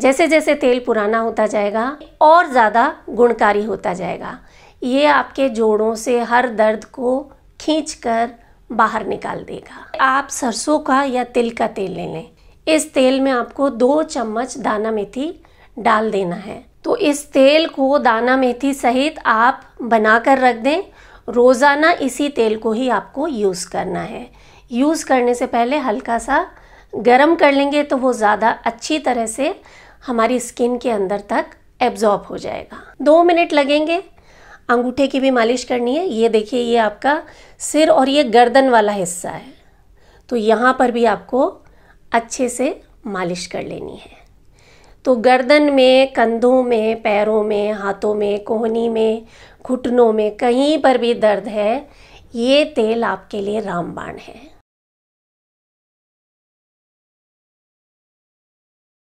जैसे जैसे तेल पुराना होता जाएगा और ज़्यादा गुणकारी होता जाएगा ये आपके जोड़ों से हर दर्द को खींच कर बाहर निकाल देगा आप सरसों का या तिल का तेल ले लें इस तेल में आपको दो चम्मच दाना मेथी डाल देना है तो इस तेल को दाना मेथी सहित आप बना कर रख दें रोज़ाना इसी तेल को ही आपको यूज़ करना है यूज़ करने से पहले हल्का सा गरम कर लेंगे तो वो ज़्यादा अच्छी तरह से हमारी स्किन के अंदर तक एब्जॉर्ब हो जाएगा दो मिनट लगेंगे अंगूठे की भी मालिश करनी है ये देखिए ये आपका सिर और ये गर्दन वाला हिस्सा है तो यहाँ पर भी आपको अच्छे से मालिश कर लेनी है तो गर्दन में कंधों में पैरों में हाथों में कोहनी में घुटनों में कहीं पर भी दर्द है ये तेल आपके लिए रामबाण है